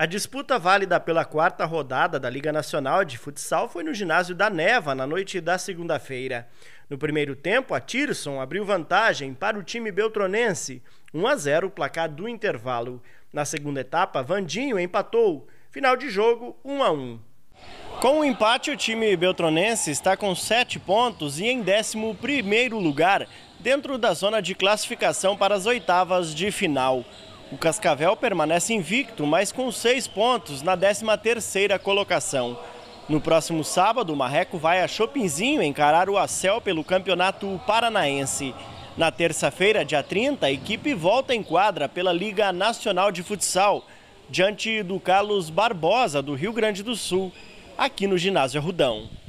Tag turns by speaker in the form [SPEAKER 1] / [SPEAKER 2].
[SPEAKER 1] A disputa válida pela quarta rodada da Liga Nacional de Futsal foi no ginásio da Neva na noite da segunda-feira. No primeiro tempo, a Tirson abriu vantagem para o time beltronense, 1 a 0 o placar do intervalo. Na segunda etapa, Vandinho empatou. Final de jogo, 1 a 1. Com o empate, o time beltronense está com 7 pontos e em 11 lugar, dentro da zona de classificação para as oitavas de final. O Cascavel permanece invicto, mas com seis pontos na 13ª colocação. No próximo sábado, o Marreco vai a Chopinzinho encarar o Acel pelo Campeonato Paranaense. Na terça-feira, dia 30, a equipe volta em quadra pela Liga Nacional de Futsal, diante do Carlos Barbosa, do Rio Grande do Sul, aqui no Ginásio Rudão.